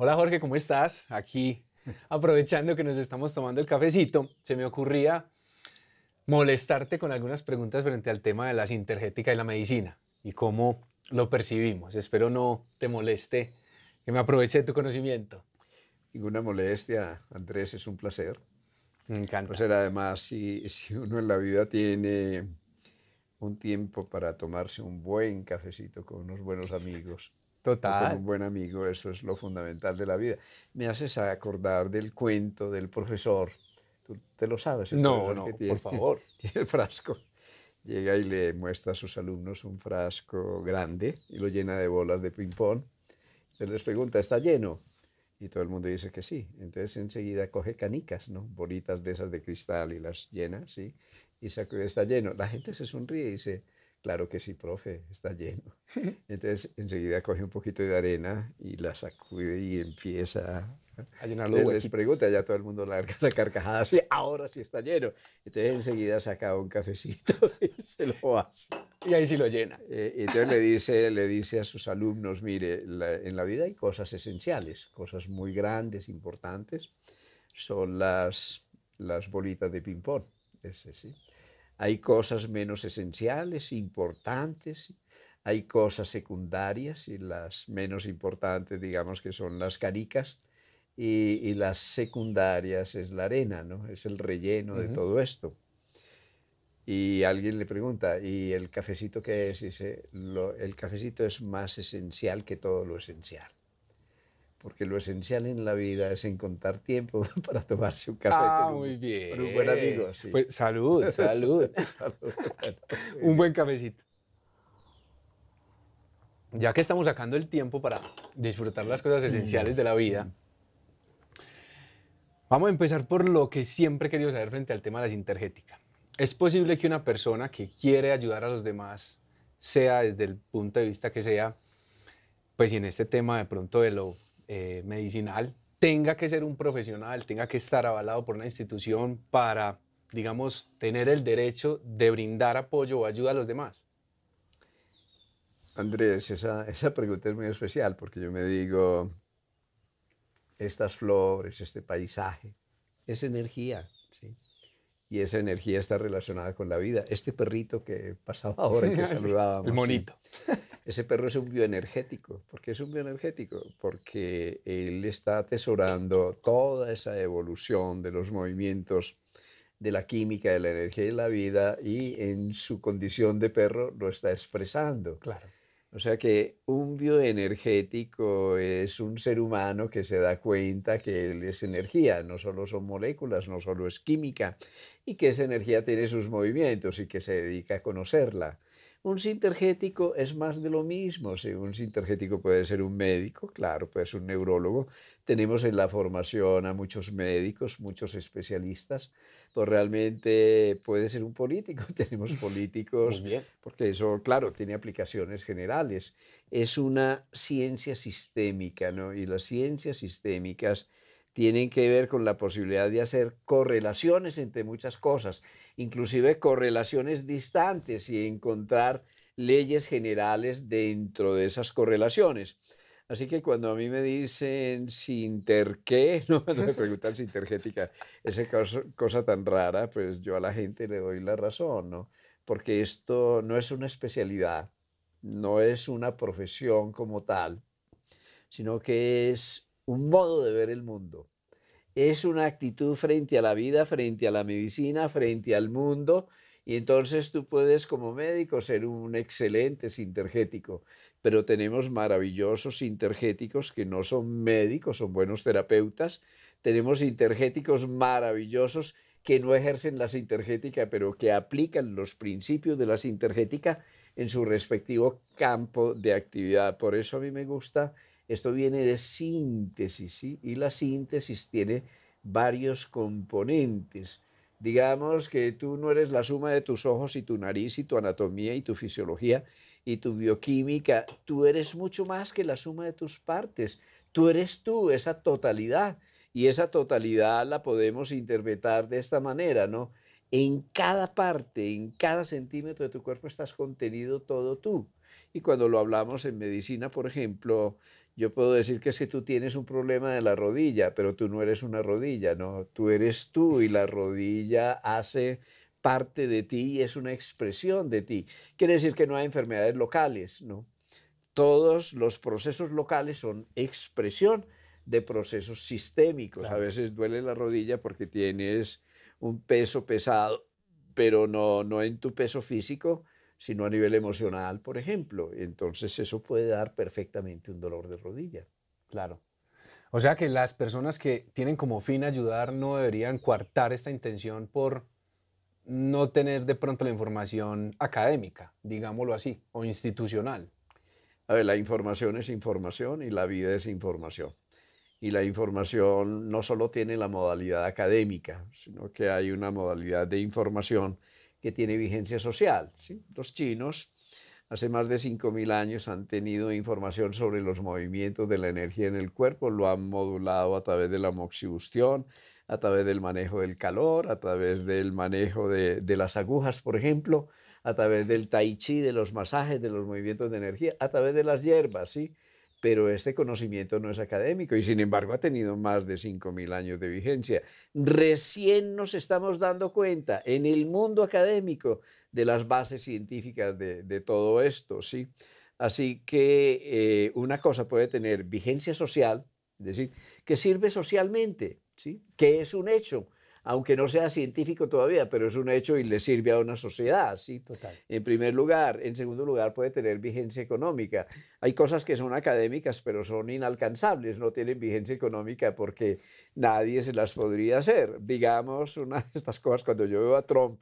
Hola Jorge, ¿cómo estás? Aquí, aprovechando que nos estamos tomando el cafecito, se me ocurría molestarte con algunas preguntas frente al tema de la sintergética y la medicina y cómo lo percibimos. Espero no te moleste, que me aproveche de tu conocimiento. Ninguna molestia, Andrés, es un placer. Me encanta. además, si uno en la vida tiene un tiempo para tomarse un buen cafecito con unos buenos amigos Total. un buen amigo, eso es lo fundamental de la vida. Me haces acordar del cuento del profesor. Tú te lo sabes. no, no, que por favor. Tiene el frasco. Llega y le muestra a sus alumnos un frasco grande y lo llena de bolas de ping-pong. Entonces les pregunta, ¿está lleno? Y todo el mundo dice que sí. Entonces enseguida coge canicas, ¿no? Bolitas de esas de cristal y las llena, ¿sí? Y sacude, está lleno. La gente se sonríe y dice, Claro que sí, profe, está lleno. Entonces enseguida coge un poquito de arena y la sacude y empieza a llenarlo. Y Les pregunta, ya todo el mundo larga la carcajada, así, ahora sí está lleno. Entonces enseguida saca un cafecito y se lo hace. Y ahí sí lo llena. Eh, entonces le dice, le dice a sus alumnos, mire, en la vida hay cosas esenciales, cosas muy grandes, importantes, son las, las bolitas de ping-pong, ese sí hay cosas menos esenciales, importantes, hay cosas secundarias y las menos importantes, digamos que son las caricas y, las secundarias es la arena, ¿no? Es el relleno de todo esto. Y alguien le pregunta, ¿y el cafecito qué es? el cafecito es más esencial que todo lo esencial porque lo esencial en la vida es encontrar tiempo para tomarse un café ah, con, un, muy bien. buen amigo. Pues salud, salud. un buen cafecito. Ya que estamos sacando el tiempo para disfrutar las cosas esenciales de la vida, vamos a empezar por lo que siempre he querido saber frente al tema de la sinergética ¿Es posible que una persona que quiere ayudar a los demás, sea desde el punto de vista que sea, pues en este tema de pronto de lo eh, medicinal tenga que ser un profesional, tenga que estar avalado por una institución para, digamos, tener el derecho de brindar apoyo o ayuda a los demás? Andrés, esa, esa pregunta es muy especial porque yo me digo, estas flores, este paisaje, es energía, ¿sí? Y esa energía está relacionada con la vida. Este perrito que pasaba ahora y que saludábamos. El monito. Ese perro es un bioenergético. ¿Por qué es un bioenergético? Porque él está atesorando toda esa evolución de los movimientos de la química, de la energía y la vida, y en su condición de perro lo está expresando. Claro. O sea que un bioenergético es un ser humano que se da cuenta que él es energía, no solo son moléculas, no solo es química, y que esa energía tiene sus movimientos y que se dedica a conocerla. Un sintergético es más de lo mismo. Si un sintergético puede ser un médico, claro, puede ser un neurólogo. Tenemos en la formación a muchos médicos, muchos especialistas. Pues realmente puede ser un político. Tenemos políticos, porque eso, claro, tiene aplicaciones generales. Es una ciencia sistémica, ¿no? Y las ciencias sistémicas tienen que ver con la posibilidad de hacer correlaciones entre muchas cosas, inclusive correlaciones distantes y encontrar leyes generales dentro de esas correlaciones. Así que cuando a mí me dicen sinterqué, qué, no cuando me preguntan sintergética, esa cosa, cosa tan rara, pues yo a la gente le doy la razón, ¿no? Porque esto no es una especialidad, no es una profesión como tal, sino que es un modo de ver el mundo. Es una actitud frente a la vida, frente a la medicina, frente al mundo. Y entonces tú puedes como médico ser un excelente sintergético, pero tenemos maravillosos sintergéticos que no son médicos, son buenos terapeutas. Tenemos sintergéticos maravillosos que no ejercen la sintergética, pero que aplican los principios de la sintergética en su respectivo campo de actividad. Por eso a mí me gusta esto viene de síntesis y la síntesis tiene varios componentes. Digamos que tú no eres la suma de tus ojos y tu nariz y tu anatomía y tu fisiología y tu bioquímica. Tú eres mucho más que la suma de tus partes. Tú eres tú, esa totalidad. Y esa totalidad la podemos interpretar de esta manera, ¿no? En cada parte, en cada centímetro de tu cuerpo estás contenido todo tú. Y cuando lo hablamos en medicina, por ejemplo, yo puedo decir que es tú tienes un problema de la rodilla, pero tú no eres una rodilla, no, tú eres tú y la rodilla hace parte de ti y es una expresión de ti. Quiere decir que no hay enfermedades locales, ¿no? Todos los procesos locales son expresión de procesos sistémicos. A veces duele la rodilla porque tienes un peso pesado, pero no, no en tu peso físico, sino a nivel emocional, por ejemplo. Entonces eso puede dar perfectamente un dolor de rodilla. Claro. O sea que las personas que tienen como fin ayudar no deberían coartar esta intención por no tener de pronto la información académica, digámoslo así, o institucional. A ver, la información es información y la vida es información. Y la información no solo tiene la modalidad académica, sino que hay una modalidad de información que tiene vigencia social. Los chinos hace más de 5.000 años han tenido información sobre los movimientos de la energía en el cuerpo, lo han modulado a través de la moxibustión, a través del manejo del calor, a través del manejo de, de las agujas, por ejemplo, a través del tai chi, de los masajes, de los movimientos de energía, a través de las hierbas, ¿sí? pero este conocimiento no es académico y sin embargo ha tenido más de 5.000 años de vigencia. Recién nos estamos dando cuenta en el mundo académico de las bases científicas de, todo esto, ¿sí? Así que eh, una cosa puede tener vigencia social, es decir, que sirve socialmente, ¿sí? que es un hecho, aunque no sea científico todavía, pero es un hecho y le sirve a una sociedad, ¿sí? Total. En primer lugar. En segundo lugar, puede tener vigencia económica. Hay cosas que son académicas, pero son inalcanzables, no tienen vigencia económica porque nadie se las podría hacer. Digamos, una de estas cosas, cuando yo veo a Trump,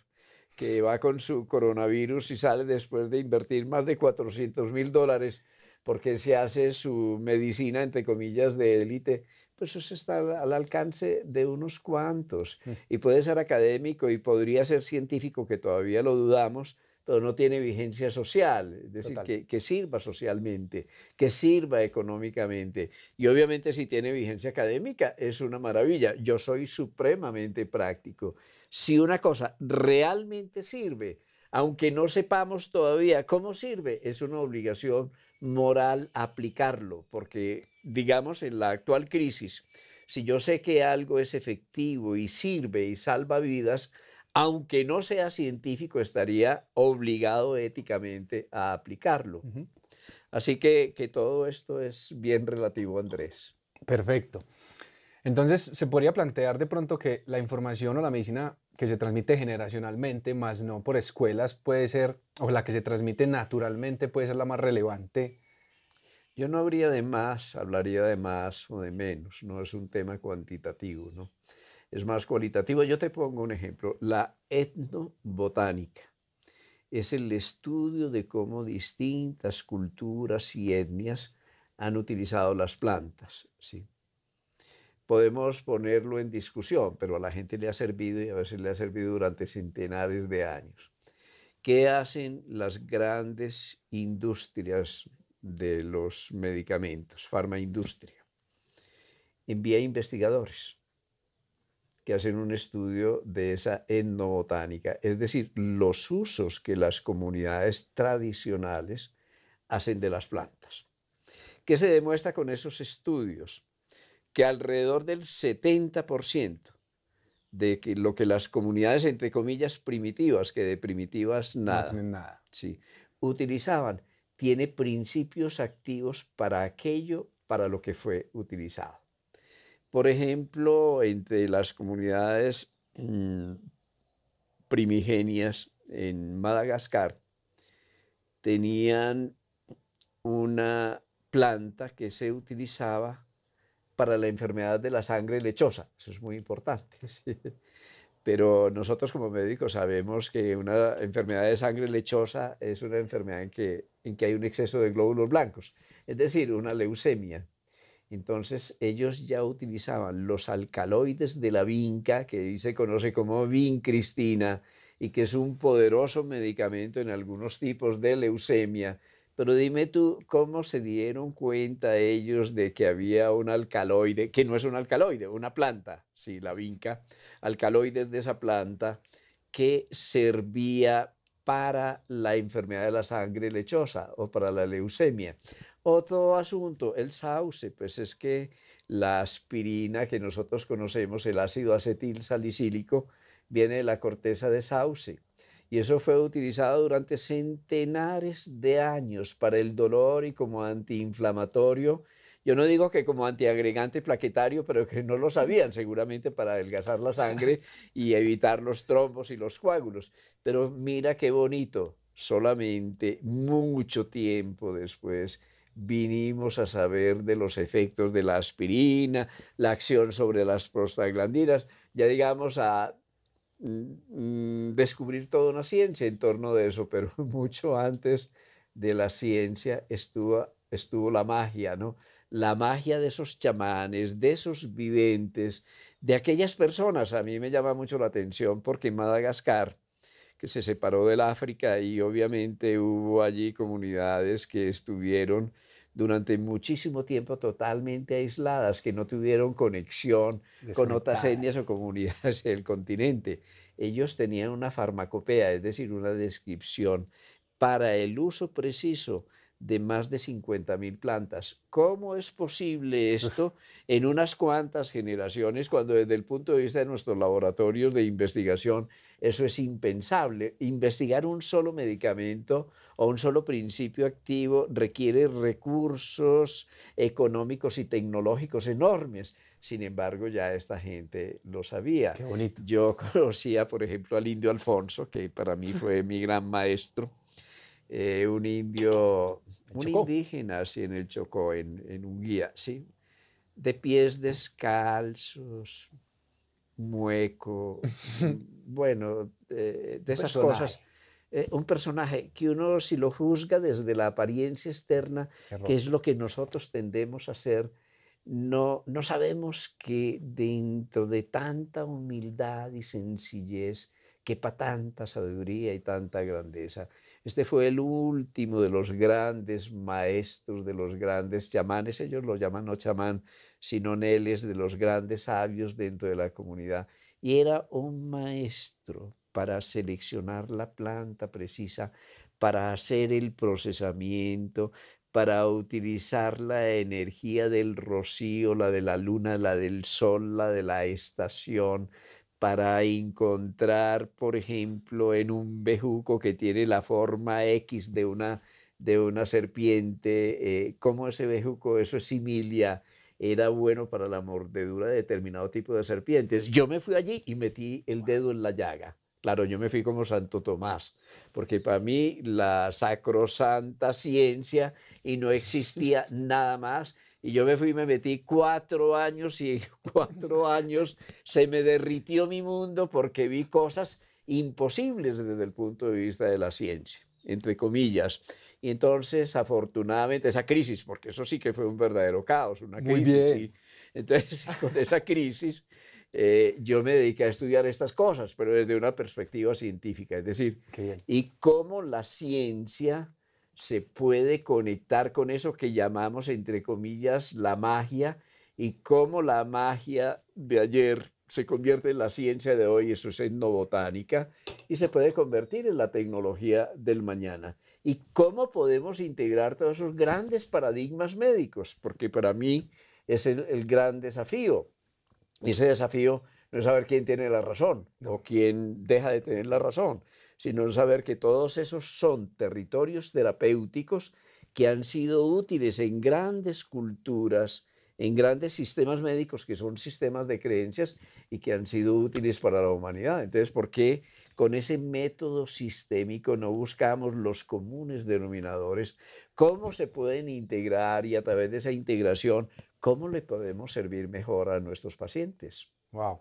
que va con su coronavirus y sale después de invertir más de 400 mil dólares porque se hace su medicina, entre comillas, de élite pues eso está al, alcance de unos cuantos. Mm. Y puede ser académico y podría ser científico, que todavía lo dudamos, pero no tiene vigencia social, es decir, que, que, sirva socialmente, que sirva económicamente. Y obviamente si tiene vigencia académica es una maravilla. Yo soy supremamente práctico. Si una cosa realmente sirve, aunque no sepamos todavía cómo sirve, es una obligación moral aplicarlo, porque digamos, en la actual crisis, si yo sé que algo es efectivo y sirve y salva vidas, aunque no sea científico, estaría obligado éticamente a aplicarlo. Así que, que todo esto es bien relativo, Andrés. Perfecto. Entonces, se podría plantear de pronto que la información o la medicina que se transmite generacionalmente, más no por escuelas, puede ser, o la que se transmite naturalmente, puede ser la más relevante yo no habría de más, hablaría de más o de menos, no es un tema cuantitativo, ¿no? Es más cualitativo. Yo te pongo un ejemplo, la etnobotánica. Es el estudio de cómo distintas culturas y etnias han utilizado las plantas, ¿sí? Podemos ponerlo en discusión, pero a la gente le ha servido y a veces le ha servido durante centenares de años. ¿Qué hacen las grandes industrias de los medicamentos, farmaindustria. Envía investigadores que hacen un estudio de esa etnobotánica, es decir, los usos que las comunidades tradicionales hacen de las plantas. ¿Qué se demuestra con esos estudios? Que alrededor del 70% de que lo que las comunidades, entre comillas, primitivas, que de primitivas nada, nada. Sí, utilizaban tiene principios activos para aquello para lo que fue utilizado. Por ejemplo, entre las comunidades mm, primigenias en Madagascar, tenían una planta que se utilizaba para la enfermedad de la sangre lechosa. Eso es muy importante. pero nosotros como médicos sabemos que una enfermedad de sangre lechosa es una enfermedad en que, hay un exceso de glóbulos blancos, es decir, una leucemia. Entonces ellos ya utilizaban los alcaloides de la vinca, que se conoce como vincristina, y que es un poderoso medicamento en algunos tipos de leucemia, pero dime tú, ¿cómo se dieron cuenta ellos de que había un alcaloide, que no es un alcaloide, una planta, sí, la vinca, alcaloides de esa planta que servía para la enfermedad de la sangre lechosa o para la leucemia? Otro asunto, el sauce, pues es que la aspirina que nosotros conocemos, el ácido acetil salicílico, viene de la corteza de sauce. Y eso fue utilizado durante centenares de años para el dolor y como antiinflamatorio. Yo no digo que como antiagregante plaquetario, pero que no lo sabían seguramente para adelgazar la sangre y evitar los trombos y los coágulos. Pero mira qué bonito, solamente mucho tiempo después vinimos a saber de los efectos de la aspirina, la acción sobre las prostaglandinas, ya digamos a Mm, descubrir toda una ciencia en torno de eso, pero mucho antes de la ciencia estuvo, estuvo la magia, ¿no? La magia de esos chamanes, de esos videntes, de aquellas personas. A mí me llama mucho la atención porque en Madagascar, que se separó del África y obviamente hubo allí comunidades que estuvieron durante muchísimo tiempo totalmente aisladas, que no tuvieron conexión con otras etnias o comunidades del continente. Ellos tenían una farmacopea, es decir, una descripción para el uso preciso de más de 50.000 plantas. ¿Cómo es posible esto en unas cuantas generaciones cuando desde el punto de vista de nuestros laboratorios de investigación eso es impensable? Investigar un solo medicamento o un solo principio activo requiere recursos económicos y tecnológicos enormes. Sin embargo, ya esta gente lo sabía. Qué bonito. Yo conocía, por ejemplo, al indio Alfonso, que para mí fue mi gran maestro eh, un indio, un indígena, así en el Chocó, en, en un guía, sí, de pies descalzos, mueco, bueno, eh, de esas cosas. Eh, un personaje que uno, si lo juzga desde la apariencia externa, que es lo que nosotros tendemos a ser, no, no sabemos que dentro de tanta humildad y sencillez, quepa tanta sabiduría y tanta grandeza. Este fue el último de los grandes maestros, de los grandes chamanes, ellos lo llaman no chamán, sino neles, de los grandes sabios dentro de la comunidad. Y era un maestro para seleccionar la planta precisa, para hacer el procesamiento, para utilizar la energía del rocío, la de la luna, la del sol, la de la estación, para encontrar, por ejemplo, en un bejuco que tiene la forma X de una, de una serpiente, eh, cómo ese bejuco, eso es similia, era bueno para la mordedura de determinado tipo de serpientes. Yo me fui allí y metí el dedo en la llaga. Claro, yo me fui como Santo Tomás, porque para mí la sacrosanta ciencia y no existía nada más y yo me fui y me metí cuatro años y en cuatro años se me derritió mi mundo porque vi cosas imposibles desde el punto de vista de la ciencia, entre comillas. Y entonces, afortunadamente, esa crisis, porque eso sí que fue un verdadero caos, una crisis. entonces, con esa crisis, eh, yo me dediqué a estudiar estas cosas, pero desde una perspectiva científica, es decir, y cómo la ciencia se puede conectar con eso que llamamos, entre comillas, la magia y cómo la magia de ayer se convierte en la ciencia de hoy, eso es etnobotánica, y se puede convertir en la tecnología del mañana. ¿Y cómo podemos integrar todos esos grandes paradigmas médicos? Porque para mí es el, gran desafío. Y ese desafío no es saber quién tiene la razón o quién deja de tener la razón, sino saber que todos esos son territorios terapéuticos que han sido útiles en grandes culturas, en grandes sistemas médicos que son sistemas de creencias y que han sido útiles para la humanidad. Entonces, ¿por qué con ese método sistémico no buscamos los comunes denominadores? ¿Cómo se pueden integrar y a través de esa integración, cómo le podemos servir mejor a nuestros pacientes? Wow.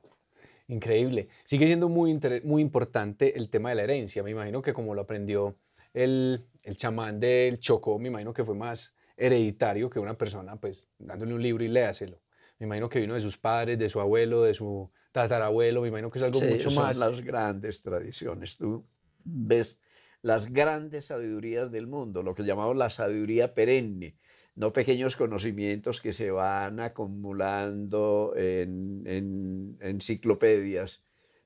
Increíble. Sigue siendo muy, muy importante el tema de la herencia. Me imagino que como lo aprendió el, el chamán del Chocó, me imagino que fue más hereditario que una persona, pues, dándole un libro y léaselo. Me imagino que vino de sus padres, de su abuelo, de su tatarabuelo. Me imagino que es algo mucho son más. las grandes tradiciones. Tú ves las grandes sabidurías del mundo, lo que llamamos la sabiduría perenne, no pequeños conocimientos que se van acumulando en, enciclopedias,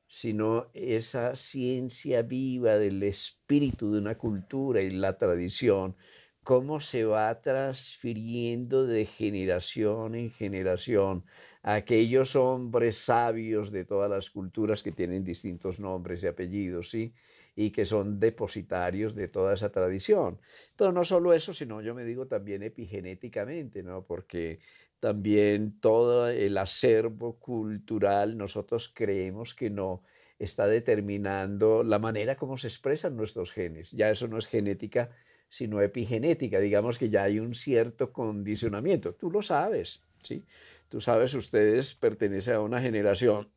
sino esa ciencia viva del espíritu de una cultura y la tradición, cómo se va transfiriendo de generación en generación aquellos hombres sabios de todas las culturas que tienen distintos nombres y apellidos, ¿sí? y que son depositarios de toda esa tradición. Entonces, no solo eso, sino yo me digo también epigenéticamente, ¿no? Porque también todo el acervo cultural, nosotros creemos que no está determinando la manera como se expresan nuestros genes. Ya eso no es genética, sino epigenética. Digamos que ya hay un cierto condicionamiento. Tú lo sabes, ¿sí? Tú sabes, ustedes pertenecen a una generación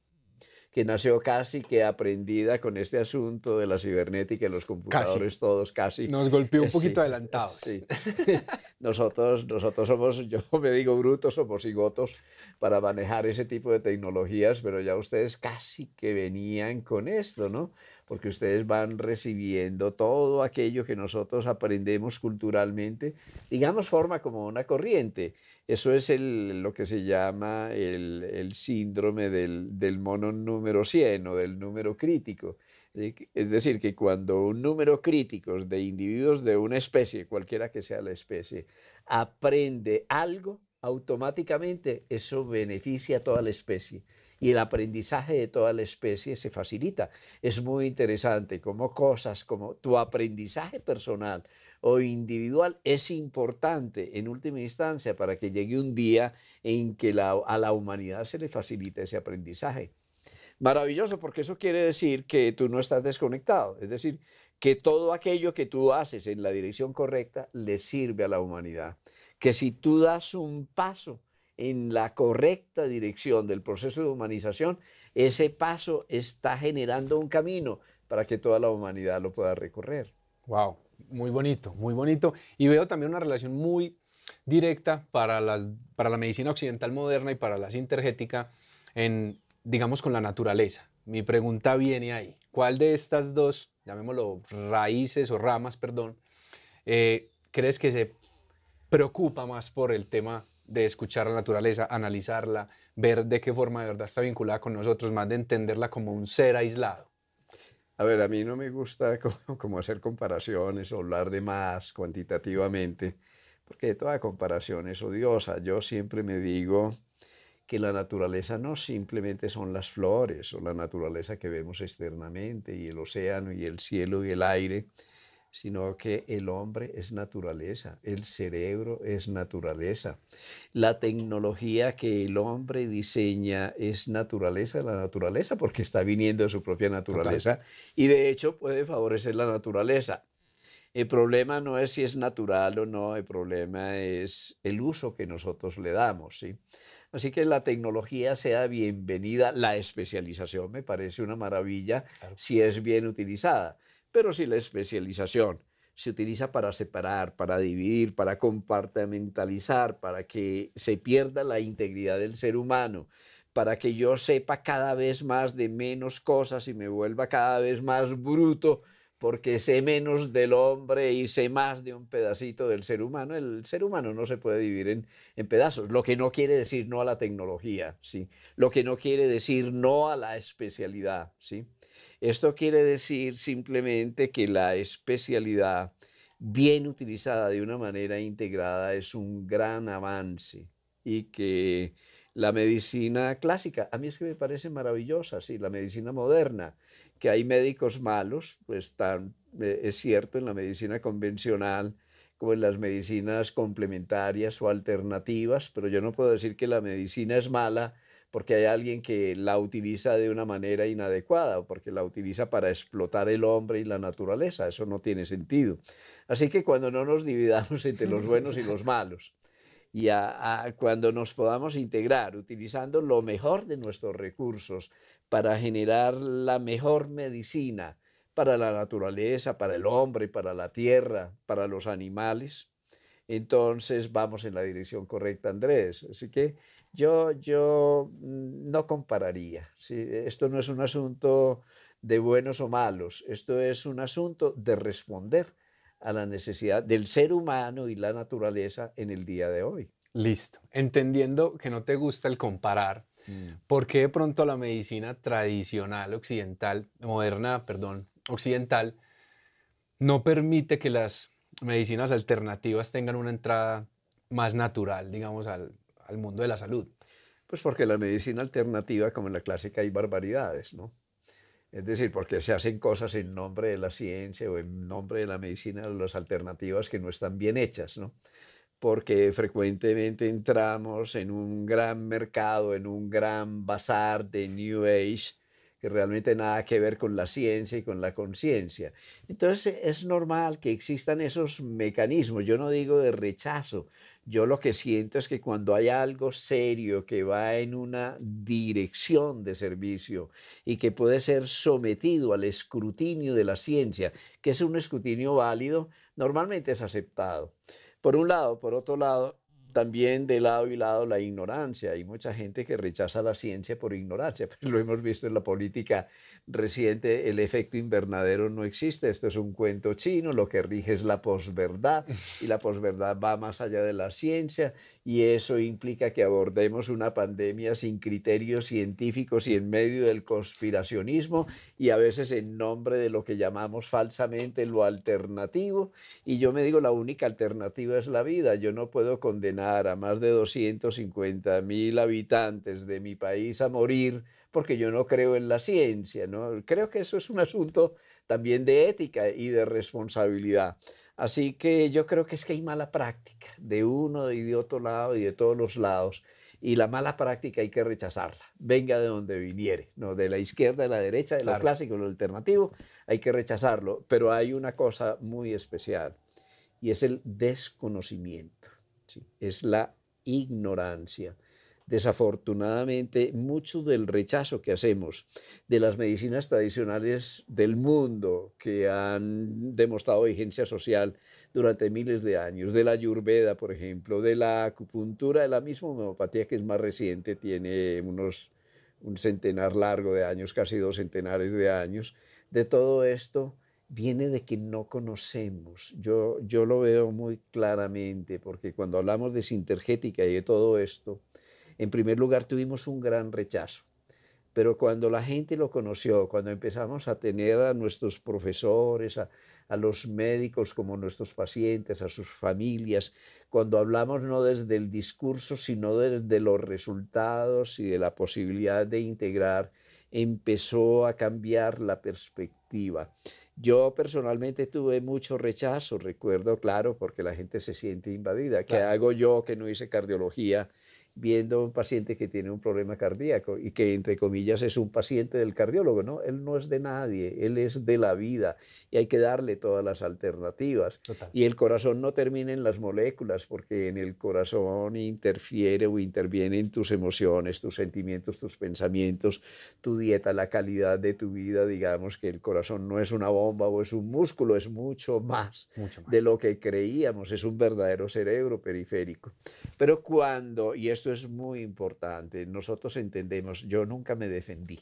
que nació casi que aprendida con este asunto de la cibernética y los computadores todos casi. Nos golpeó un poquito adelantados. Sí. nosotros, nosotros somos, yo me digo brutos somos cigotos para manejar ese tipo de tecnologías, pero ya ustedes casi que venían con esto, ¿no? porque ustedes van recibiendo todo aquello que nosotros aprendemos culturalmente, digamos, forma como una corriente. Eso es lo que se llama el, síndrome del, del, mono número 100 o del número crítico. Eh, es decir, que cuando un número crítico de individuos de una especie, cualquiera que sea la especie, aprende algo, automáticamente eso beneficia a toda la especie y el aprendizaje de toda la especie se facilita. Es muy interesante cómo cosas como tu aprendizaje personal o individual es importante en última instancia para que llegue un día en que la, a la humanidad se le facilite ese aprendizaje. Maravilloso, porque eso quiere decir que tú no estás desconectado, es decir, que todo aquello que tú haces en la dirección correcta le sirve a la humanidad, que si tú das un paso, en la correcta dirección del proceso de humanización, ese paso está generando un camino para que toda la humanidad lo pueda recorrer. Wow, muy bonito, muy bonito. Y veo también una relación muy directa para, las, para la medicina occidental moderna y para la sintergética en, digamos, con la naturaleza. Mi pregunta viene ahí. ¿Cuál de estas dos, llamémoslo raíces o ramas, perdón, eh, crees que se preocupa más por el tema de escuchar la naturaleza, analizarla, ver de qué forma de verdad está vinculada con nosotros, más de entenderla como un ser aislado. A ver, a mí no me gusta como, hacer comparaciones o hablar de más cuantitativamente, porque toda comparación es odiosa. Yo siempre me digo que la naturaleza no simplemente son las flores o la naturaleza que vemos externamente y el océano y el cielo y el aire, sino que el hombre es naturaleza, el cerebro es naturaleza, la tecnología que el hombre diseña es naturaleza, la naturaleza, porque está viniendo de su propia naturaleza y de hecho puede favorecer la naturaleza. El problema no es si es natural o no, el problema es el uso que nosotros le damos, Así que la tecnología sea bienvenida, la especialización me parece una maravilla si es bien utilizada pero si la especialización se utiliza para separar, para dividir, para compartimentalizar, para que se pierda la integridad del ser humano, para que yo sepa cada vez más de menos cosas y me vuelva cada vez más bruto porque sé menos del hombre y sé más de un pedacito del ser humano. El ser humano no se puede dividir en, en pedazos, lo que no quiere decir no a la tecnología, ¿sí? lo que no quiere decir no a la especialidad. ¿sí? Esto quiere decir simplemente que la especialidad bien utilizada de una manera integrada es un gran avance y que la medicina clásica, a mí es que me parece maravillosa, sí, la medicina moderna, que hay médicos malos, pues tan, eh, es cierto en la medicina convencional como en las medicinas complementarias o alternativas, pero yo no puedo decir que la medicina es mala porque hay alguien que la utiliza de una manera inadecuada o porque la utiliza para explotar el hombre y la naturaleza. Eso no tiene sentido. Así que cuando no nos dividamos entre los buenos y los malos y cuando nos podamos integrar utilizando lo mejor de nuestros recursos para generar la mejor medicina para la naturaleza, para el hombre, para la tierra, para los animales, entonces vamos en la dirección correcta, Andrés. Así que yo, yo mm, no compararía. Esto no es un asunto de buenos o malos, esto es un asunto de responder a la necesidad del ser humano y la naturaleza en el día de hoy. Listo, entendiendo que no te gusta el comparar, porque mm. ¿por qué de pronto la medicina tradicional occidental, moderna, perdón, occidental, no permite que las medicinas alternativas tengan una entrada más natural, digamos, al, mundo de la salud? Pues porque la medicina alternativa, como en la clásica, hay barbaridades, ¿no? Es decir, porque se hacen cosas en nombre de la ciencia o en nombre de la medicina, las alternativas que no están bien hechas, ¿no? Porque frecuentemente entramos en un gran mercado, en un gran bazar de New Age, que realmente nada que ver con la ciencia y con la conciencia. Entonces es normal que existan esos mecanismos, yo no digo de rechazo, yo lo que siento es que cuando hay algo serio que va en una dirección de servicio y que puede ser sometido al escrutinio de la ciencia, que es un escrutinio válido, normalmente es aceptado. Por un lado, por otro lado, también de lado y lado la ignorancia. Hay mucha gente que rechaza la ciencia por ignorancia. Pues lo hemos visto en la política reciente, el efecto invernadero no existe. Esto es un cuento chino, lo que rige es la posverdad y la posverdad va más allá de la ciencia y eso implica que abordemos una pandemia sin criterios científicos y en medio del conspiracionismo y a veces en nombre de lo que llamamos falsamente lo alternativo. Y yo me digo, la única alternativa es la vida. Yo no puedo condenar a más de 250 mil habitantes de mi país a morir porque yo no creo en la ciencia. ¿no? Creo que eso es un asunto también de ética y de responsabilidad. Así que yo creo que es que hay mala práctica de uno y de otro lado y de todos los lados. Y la mala práctica hay que rechazarla, venga de donde viniere, ¿no? de la izquierda, de la derecha, de la lo clásico, lo alternativo, hay que rechazarlo. Pero hay una cosa muy especial y es el desconocimiento es la ignorancia. Desafortunadamente, mucho del rechazo que hacemos de las medicinas tradicionales del mundo que han demostrado vigencia social durante miles de años, de la ayurveda, por ejemplo, de la acupuntura, de la misma homeopatía que es más reciente, tiene unos un centenar largo de años, casi dos centenares de años, de todo esto viene de que no conocemos. Yo, yo lo veo muy claramente, porque cuando hablamos de sintergética y de todo esto, en primer lugar tuvimos un gran rechazo. Pero cuando la gente lo conoció, cuando empezamos a tener a nuestros profesores, a, a, los médicos como nuestros pacientes, a sus familias, cuando hablamos no desde el discurso, sino desde los resultados y de la posibilidad de integrar, empezó a cambiar la perspectiva. Yo personalmente tuve mucho rechazo, recuerdo, claro, porque la gente se siente invadida. ¿Qué hago yo que no hice cardiología viendo un paciente que tiene un problema cardíaco y que entre comillas es un paciente del cardiólogo, ¿no? Él no es de nadie, él es de la vida y hay que darle todas las alternativas. Y el corazón no termina en las moléculas porque en el corazón interfiere o intervienen tus emociones, tus sentimientos, tus pensamientos, tu dieta, la calidad de tu vida, digamos que el corazón no es una bomba o es un músculo, es mucho más, mucho más. de lo que creíamos, es un verdadero cerebro periférico. Pero cuando, y esto esto es muy importante. Nosotros entendemos, yo nunca me defendí,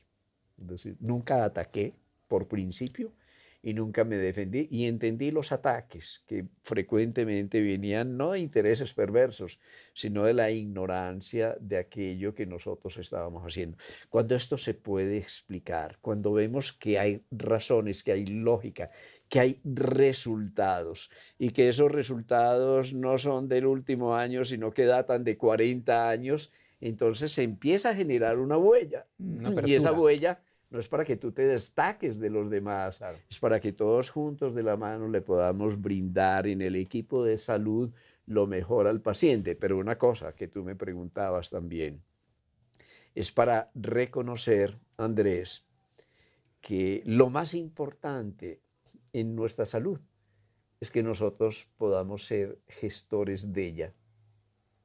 nunca ataqué por principio, y nunca me defendí y entendí los ataques que frecuentemente venían no de intereses perversos, sino de la ignorancia de aquello que nosotros estábamos haciendo. Cuando esto se puede explicar, cuando vemos que hay razones, que hay lógica, que hay resultados y que esos resultados no son del último año, sino que datan de 40 años, entonces se empieza a generar una huella mm, y esa huella no es para que tú te destaques de los demás, es para que todos juntos de la mano le podamos brindar en el equipo de salud lo mejor al paciente. Pero una cosa que tú me preguntabas también, es para reconocer, Andrés, que lo más importante en nuestra salud es que nosotros podamos ser gestores de ella,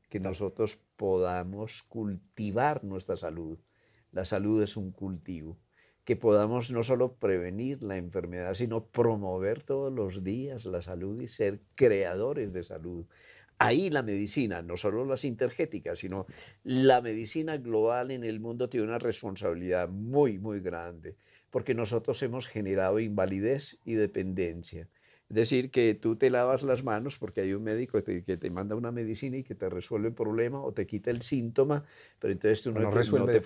que nosotros podamos cultivar nuestra salud. La salud es un cultivo que podamos no solo prevenir la enfermedad, sino promover todos los días la salud y ser creadores de salud. Ahí la medicina, no solo las intergéticas, sino la medicina global en el mundo tiene una responsabilidad muy, muy grande, porque nosotros hemos generado invalidez y dependencia. Es decir, que tú te lavas las manos porque hay un médico que te, manda una medicina y que te resuelve el problema o te quita el síntoma, pero entonces tú no, te,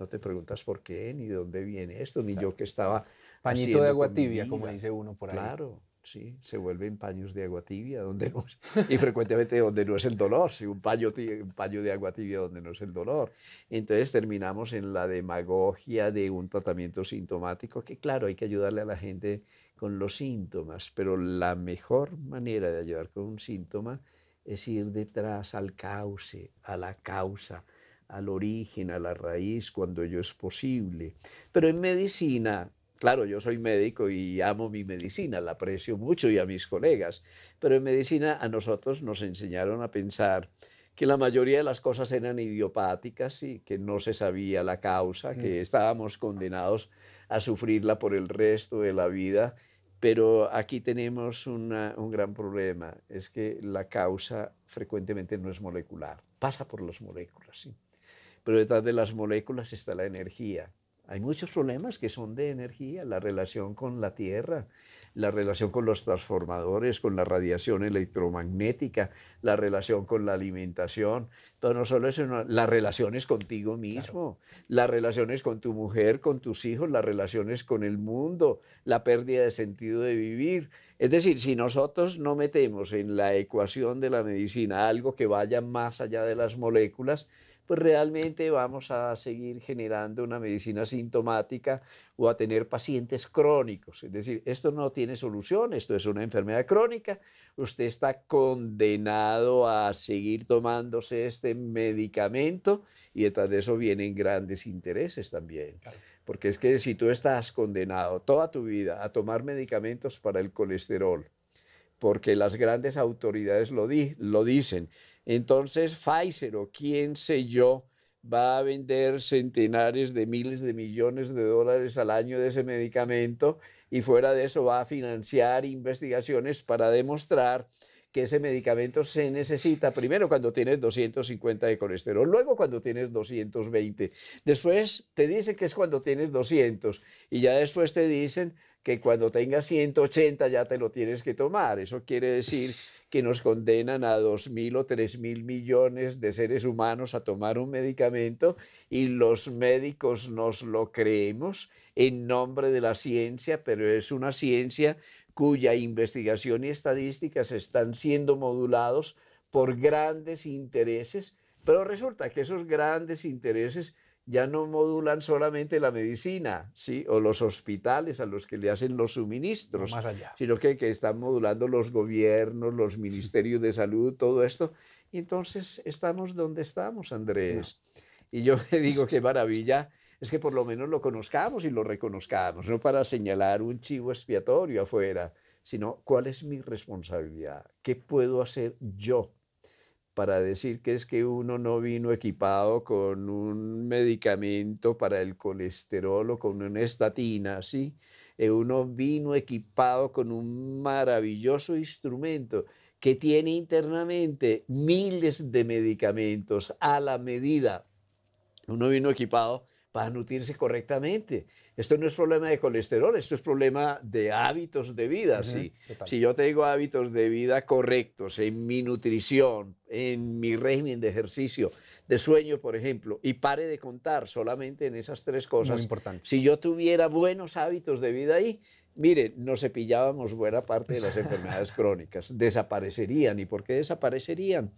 no te preguntas por qué, ni dónde viene esto, ni yo que estaba. Pañito de agua tibia, como dice uno por ahí. Claro, sí, se vuelven paños de agua tibia, donde no, y frecuentemente donde no es el dolor, si un, paño, un paño de agua tibia donde no es el dolor. Entonces terminamos en la demagogia de un tratamiento sintomático, que claro, hay que ayudarle a la gente con los síntomas, pero la mejor manera de ayudar con un síntoma es ir detrás al cauce, a la causa al origen, a la raíz, cuando ello es posible. Pero en medicina, claro, yo soy médico y amo mi medicina, la aprecio mucho y a mis colegas, pero en medicina a nosotros nos enseñaron a pensar que la mayoría de las cosas eran idiopáticas y que no se sabía la causa, que mm. estábamos condenados a sufrirla por el resto de la vida. Pero aquí tenemos un gran problema, es que la causa frecuentemente no es molecular, pasa por las moléculas. ¿sí? pero detrás de las moléculas está la energía. Hay muchos problemas que son de energía, la relación con la Tierra, la relación con los transformadores, con la radiación electromagnética, la relación con la alimentación. todo no solo eso, la las relaciones contigo mismo, las relaciones con tu mujer, con tus hijos, las relaciones con el mundo, la pérdida de sentido de vivir. Es decir, si nosotros no metemos en la ecuación de la medicina algo que vaya más allá de las moléculas, pues realmente vamos a seguir generando una medicina sintomática o a tener pacientes crónicos. Es decir, esto no tiene solución, esto es una enfermedad crónica, usted está condenado a seguir tomándose este medicamento y detrás de eso vienen grandes intereses también. Porque es que si tú estás condenado toda tu vida a tomar medicamentos para el colesterol, porque las grandes autoridades lo dicen, entonces Pfizer o quién sé yo va a vender centenares de miles de millones de dólares al año de ese medicamento y fuera de eso va a financiar investigaciones para demostrar que ese medicamento se necesita primero cuando tienes 250 de colesterol, luego cuando tienes 220, después te dicen que es cuando tienes 200 y ya después te dicen que cuando tengas 180 ya te lo tienes que tomar. Eso quiere decir que nos condenan a 2.000 o 3.000 millones de seres humanos a tomar un medicamento y los médicos nos lo creemos en nombre de la ciencia, pero es una ciencia cuya investigación y estadísticas están siendo modulados por grandes intereses, pero resulta que esos grandes intereses ya no modulan solamente la medicina, ¿sí? o los hospitales a los que le hacen los suministros, sino que, que, están modulando los gobiernos, los ministerios de salud, todo esto. Y entonces estamos donde estamos, Andrés. Y yo me digo, qué maravilla, es que por lo menos lo conozcamos y lo reconozcamos, no para señalar un chivo expiatorio afuera, sino cuál es mi responsabilidad, qué puedo hacer yo para decir que es que uno no vino equipado con un medicamento para el colesterol o con una estatina, ¿sí? Eh, uno vino equipado con un maravilloso instrumento que tiene internamente miles de medicamentos a la medida. Uno vino equipado para nutrirse correctamente. Esto no es problema de colesterol, esto es problema de hábitos de vida. si, yo tengo hábitos de vida correctos en mi nutrición, en mi régimen de ejercicio, de sueño, por ejemplo, y pare de contar solamente en esas tres cosas. Si yo tuviera buenos hábitos de vida ahí, Mire, nos cepillábamos buena parte de las enfermedades crónicas, desaparecerían. ¿Y por qué desaparecerían?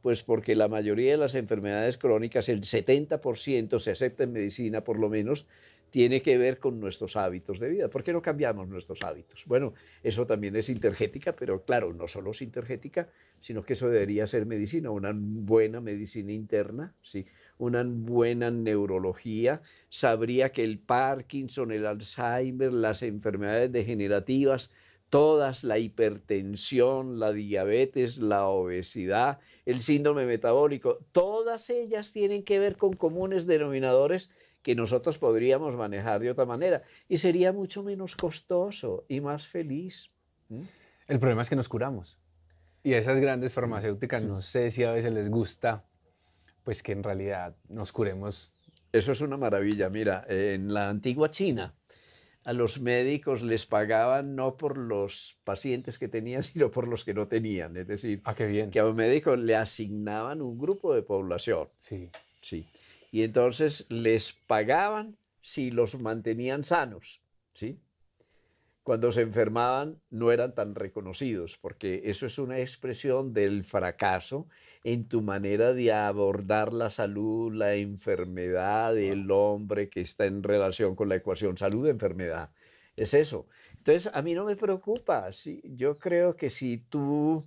Pues porque la mayoría de las enfermedades crónicas, el 70% se acepta en medicina por lo menos, tiene que ver con nuestros hábitos de vida. ¿Por qué no cambiamos nuestros hábitos? Bueno, eso también es intergética, pero claro, no solo es intergética, sino que eso debería ser medicina, una buena medicina interna, sí una buena neurología, sabría que el Parkinson, el Alzheimer, las enfermedades degenerativas, todas, la hipertensión, la diabetes, la obesidad, el síndrome metabólico, todas ellas tienen que ver con comunes denominadores que nosotros podríamos manejar de otra manera y sería mucho menos costoso y más feliz. El problema es que nos curamos y a esas grandes farmacéuticas mm. no sé si a veces les gusta pues que en realidad nos curemos. Eso es una maravilla. Mira, en la antigua China, a los médicos les pagaban no por los pacientes que tenían, sino por los que no tenían. Es decir, ah, bien. que a un médico le asignaban un grupo de población. Sí. Sí. Y entonces les pagaban si los mantenían sanos. ¿Sí? cuando se enfermaban no eran tan reconocidos, porque eso es una expresión del fracaso en tu manera de abordar la salud, la enfermedad, el hombre que está en relación con la ecuación salud-enfermedad. Es eso. Entonces, a mí no me preocupa. ¿sí? Yo creo que si tú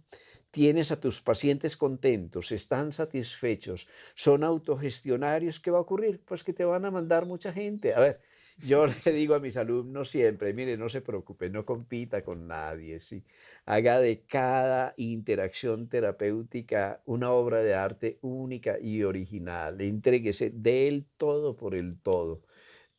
tienes a tus pacientes contentos, están satisfechos, son autogestionarios, ¿qué va a ocurrir? Pues que te van a mandar mucha gente. A ver, yo le digo a mis alumnos siempre, mire, no se preocupe, no compita con nadie, ¿sí? haga de cada interacción terapéutica una obra de arte única y original, entréguese del todo por el todo.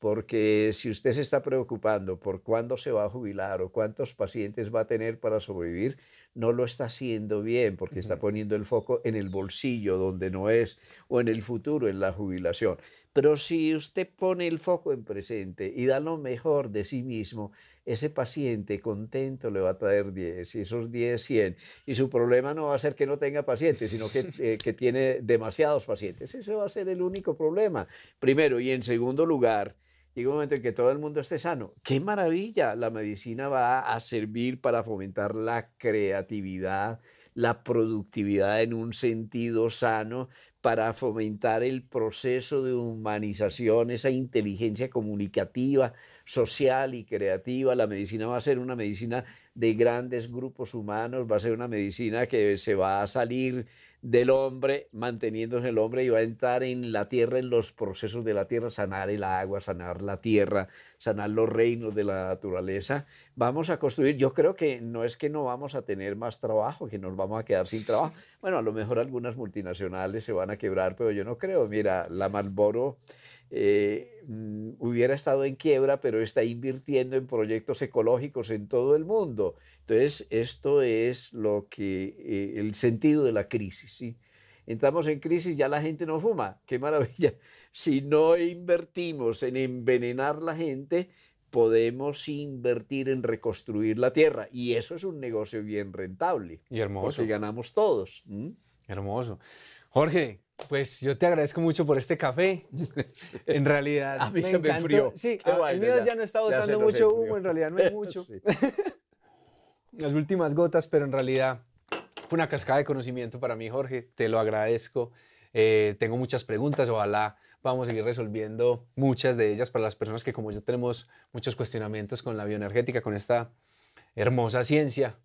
Porque si usted se está preocupando por cuándo se va a jubilar o cuántos pacientes va a tener para sobrevivir, no lo está haciendo bien porque está poniendo el foco en el bolsillo donde no es o en el futuro, en la jubilación. Pero si usted pone el foco en presente y da lo mejor de sí mismo, ese paciente contento le va a traer 10 y esos 10, 100. Y su problema no va a ser que no tenga pacientes, sino que, eh, que tiene demasiados pacientes. Eso va a ser el único problema. Primero, y en segundo lugar, llega un momento en que todo el mundo esté sano. ¡Qué maravilla! La medicina va a servir para fomentar la creatividad, la productividad en un sentido sano, para fomentar el proceso de humanización, esa inteligencia comunicativa, social y creativa. La medicina va a ser una medicina de grandes grupos humanos, va a ser una medicina que se va a salir del hombre, manteniéndose el hombre y va a entrar en la tierra, en los procesos de la tierra, sanar el agua, sanar la tierra, sanar los reinos de la naturaleza. Vamos a construir, yo creo que no es que no vamos a tener más trabajo, que nos vamos a quedar sin trabajo. Bueno, a lo mejor algunas multinacionales se van a quebrar, pero yo no creo. Mira, la Marlboro eh, mm, hubiera estado en quiebra, pero está invirtiendo en proyectos ecológicos en todo el mundo. Entonces, esto es lo que, eh, el sentido de la crisis, ¿sí? Entramos en crisis, ya la gente no fuma, qué maravilla. Si no invertimos en envenenar la gente, podemos invertir en reconstruir la tierra. Y eso es un negocio bien rentable. Y hermoso. Porque ganamos todos. Hermoso. Jorge, pues yo te agradezco mucho por este café. En realidad, me, se Sí, el mío ya, no está botando mucho humo, en realidad no es mucho. Las últimas gotas, pero en realidad fue una cascada de conocimiento para mí, Jorge. Te lo agradezco. Eh, tengo muchas preguntas, ojalá vamos a seguir resolviendo muchas de ellas para las personas que como yo tenemos muchos cuestionamientos con la bioenergética, con esta hermosa ciencia.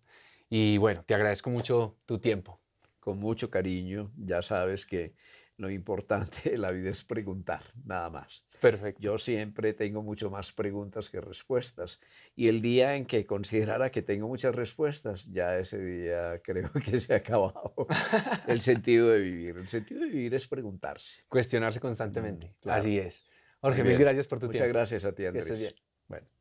Y bueno, te agradezco mucho tu tiempo con mucho cariño. Ya sabes que lo importante de la vida es preguntar, nada más. Perfecto. Yo siempre tengo mucho más preguntas que respuestas. Y el día en que considerara que tengo muchas respuestas, ya ese día creo que se ha acabado el sentido de vivir. El sentido de vivir es preguntarse. Cuestionarse constantemente. Así es. Jorge, mil gracias por tu tiempo. Muchas gracias a ti, Andrés. Que bien. Bueno.